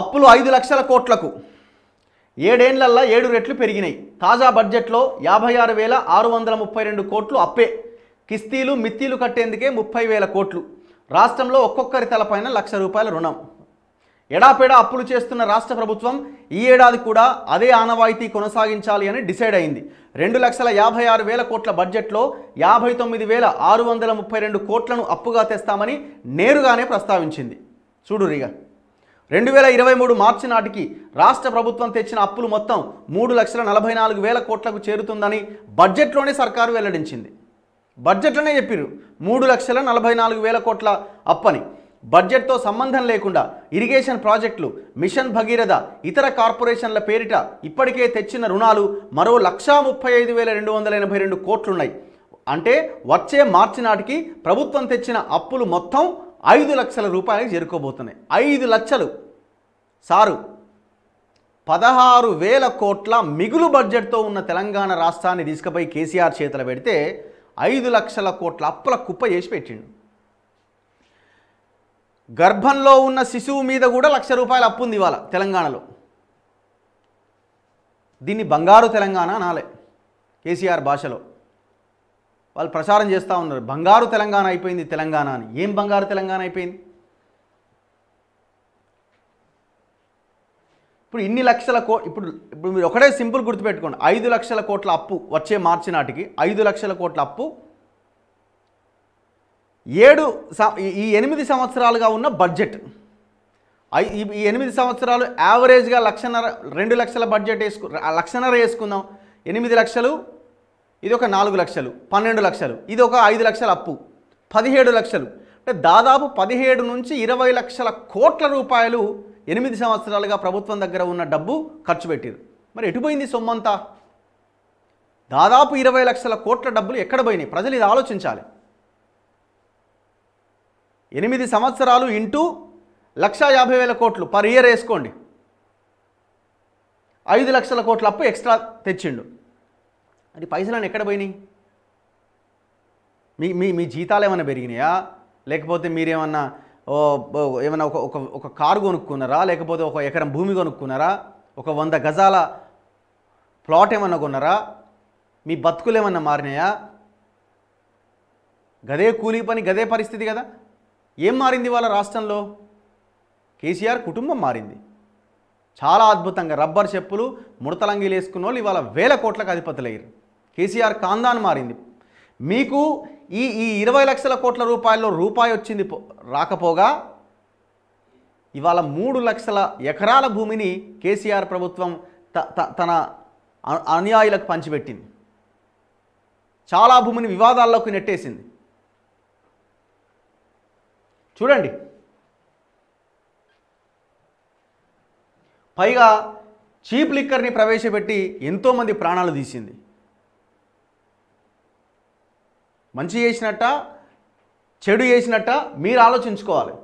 అప్పులు ఐదు లక్షల కోట్లకు ఏడేండ్లల్లా ఏడు రెట్లు పెరిగినాయి తాజా బడ్జెట్లో యాభై ఆరు వేల ఆరు వందల ముప్పై రెండు కోట్లు అప్పే కిస్తీలు మిత్తీలు కట్టేందుకే ముప్పై వేల కోట్లు రాష్ట్రంలో ఒక్కొక్కరి తలపైన లక్ష రూపాయల రుణం ఎడాపెడా అప్పులు చేస్తున్న రాష్ట్ర ప్రభుత్వం ఈ ఏడాది కూడా అదే ఆనవాయితీ కొనసాగించాలి అని డిసైడ్ అయింది రెండు లక్షల యాభై ఆరు వేల కోట్ల బడ్జెట్లో యాభై తొమ్మిది వేల ఆరు వందల ముప్పై రెండు కోట్లను అప్పుగా తెస్తామని నేరుగానే ప్రస్తావించింది రిగా రెండు వేల ఇరవై మూడు మార్చి నాటికి రాష్ట్ర ప్రభుత్వం తెచ్చిన అప్పులు మొత్తం మూడు లక్షల నలభై నాలుగు వేల కోట్లకు చేరుతుందని బడ్జెట్లోనే సర్కారు వెల్లడించింది బడ్జెట్లోనే చెప్పిర్రు మూడు లక్షల నలభై నాలుగు వేల కోట్ల అప్పని బడ్జెట్తో సంబంధం లేకుండా ఇరిగేషన్ ప్రాజెక్టులు మిషన్ భగీరథ ఇతర కార్పొరేషన్ల పేరిట ఇప్పటికే తెచ్చిన రుణాలు మరో లక్షా ముప్పై ఐదు వేల రెండు వందల ఎనభై రెండు కోట్లున్నాయి అంటే వచ్చే మార్చి నాటికి ప్రభుత్వం తెచ్చిన అప్పులు మొత్తం ఐదు లక్షల రూపాయలకు చేరుకోబోతున్నాయి ఐదు లక్షలు సారు పదహారు వేల కోట్ల మిగులు బడ్జెట్తో ఉన్న తెలంగాణ రాష్ట్రాన్ని తీసుకుపోయి కేసీఆర్ చేతుల పెడితే ఐదు లక్షల కోట్ల అప్పుల కుప్ప చేసి పెట్టిండు గర్భంలో ఉన్న శిశువు మీద కూడా లక్ష రూపాయల అప్పు ఉంది ఇవాళ తెలంగాణలో దీన్ని బంగారు తెలంగాణ అనాలే కేసీఆర్ భాషలో వాళ్ళు ప్రచారం చేస్తూ ఉన్నారు బంగారు తెలంగాణ అయిపోయింది తెలంగాణ అని ఏం బంగారు తెలంగాణ అయిపోయింది ఇప్పుడు ఇన్ని లక్షల కో ఇప్పుడు ఇప్పుడు మీరు ఒకటే సింపుల్ గుర్తుపెట్టుకోండి ఐదు లక్షల కోట్ల అప్పు వచ్చే మార్చి నాటికి ఐదు లక్షల కోట్ల అప్పు ఏడు ఈ ఎనిమిది సంవత్సరాలుగా ఉన్న బడ్జెట్ ఈ ఎనిమిది సంవత్సరాలు యావరేజ్గా లక్షన్నర రెండు లక్షల బడ్జెట్ వేసుకు లక్షన్నర వేసుకుందాం ఎనిమిది లక్షలు ఇది ఒక నాలుగు లక్షలు పన్నెండు లక్షలు ఇది ఒక ఐదు లక్షల అప్పు పదిహేడు లక్షలు అంటే దాదాపు పదిహేడు నుంచి ఇరవై లక్షల కోట్ల రూపాయలు ఎనిమిది సంవత్సరాలుగా ప్రభుత్వం దగ్గర ఉన్న డబ్బు ఖర్చు పెట్టారు మరి ఎటుపోయింది సొమ్మంతా దాదాపు ఇరవై లక్షల కోట్ల డబ్బులు ఎక్కడ పోయినాయి ప్రజలు ఇది ఆలోచించాలి ఎనిమిది సంవత్సరాలు ఇంటూ లక్ష యాభై వేల కోట్లు పర్ ఇయర్ వేసుకోండి ఐదు లక్షల కోట్ల అప్పు ఎక్స్ట్రా తెచ్చిండు అది పైసలను ఎక్కడ పోయినాయి మీ మీ మీ జీతాలు ఏమైనా పెరిగినాయా లేకపోతే మీరేమన్నా ఏమైనా ఒక ఒక ఒక కారు కొనుక్కున్నారా లేకపోతే ఒక ఎకరం భూమి కొనుక్కున్నారా ఒక వంద గజాల ప్లాట్ ఏమన్నా కొన్నారా మీ బతుకులు ఏమన్నా మారినాయా గదే కూలీ పని గదే పరిస్థితి కదా ఏం మారింది వాళ్ళ రాష్ట్రంలో కేసీఆర్ కుటుంబం మారింది చాలా అద్భుతంగా రబ్బర్ చెప్పులు ముడతలంగిలు వేసుకున్న వాళ్ళు ఇవాళ వేల కోట్లకు అధిపతులయ్యారు కేసీఆర్ కాందాన్ మారింది మీకు ఈ ఈ ఇరవై లక్షల కోట్ల రూపాయల్లో రూపాయి వచ్చింది రాకపోగా ఇవాళ మూడు లక్షల ఎకరాల భూమిని కేసీఆర్ ప్రభుత్వం తన అనుయాయులకు పంచిపెట్టింది చాలా భూమిని వివాదాల్లోకి నెట్టేసింది చూడండి పైగా చీప్ లిక్కర్ని ప్రవేశపెట్టి ఎంతోమంది ప్రాణాలు తీసింది మంచి చేసినట్ట చెడు చేసినట్ట మీరు ఆలోచించుకోవాలి